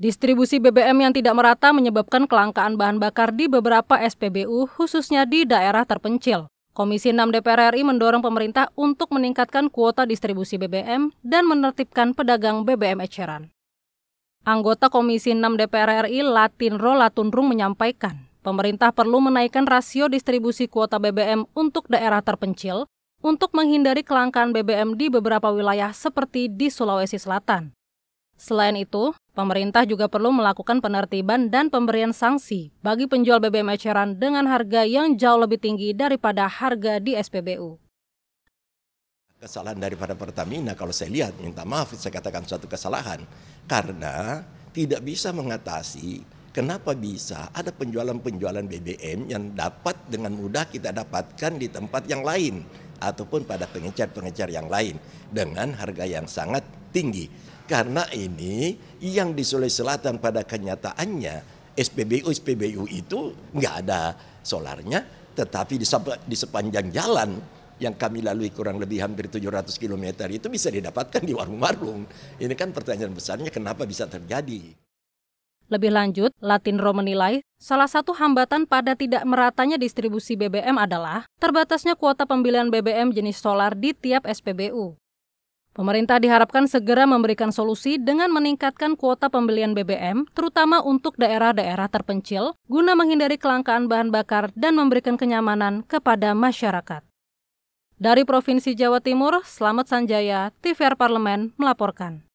Distribusi BBM yang tidak merata menyebabkan kelangkaan bahan bakar di beberapa SPBU, khususnya di daerah terpencil. Komisi 6 DPR RI mendorong pemerintah untuk meningkatkan kuota distribusi BBM dan menertibkan pedagang BBM eceran. Anggota Komisi 6 DPR RI Latin Rola Latunrung menyampaikan, pemerintah perlu menaikkan rasio distribusi kuota BBM untuk daerah terpencil untuk menghindari kelangkaan BBM di beberapa wilayah seperti di Sulawesi Selatan. Selain itu, pemerintah juga perlu melakukan penertiban dan pemberian sanksi bagi penjual BBM eceran dengan harga yang jauh lebih tinggi daripada harga di SPBU. Kesalahan daripada Pertamina kalau saya lihat, minta maaf saya katakan suatu kesalahan. Karena tidak bisa mengatasi kenapa bisa ada penjualan-penjualan BBM yang dapat dengan mudah kita dapatkan di tempat yang lain ataupun pada pengecer-pengecer yang lain dengan harga yang sangat tinggi. Karena ini yang di Sulawesi Selatan pada kenyataannya SPBU SPBU itu nggak ada solarnya, tetapi di, di sepanjang jalan yang kami lalui kurang lebih hampir 700 km itu bisa didapatkan di warung-warung. Ini kan pertanyaan besarnya kenapa bisa terjadi. Lebih lanjut, Latin Latinro menilai salah satu hambatan pada tidak meratanya distribusi BBM adalah terbatasnya kuota pembelian BBM jenis solar di tiap SPBU. Pemerintah diharapkan segera memberikan solusi dengan meningkatkan kuota pembelian BBM, terutama untuk daerah-daerah terpencil, guna menghindari kelangkaan bahan bakar dan memberikan kenyamanan kepada masyarakat. Dari Provinsi Jawa Timur, Slamet Sanjaya, TVR Parlemen melaporkan.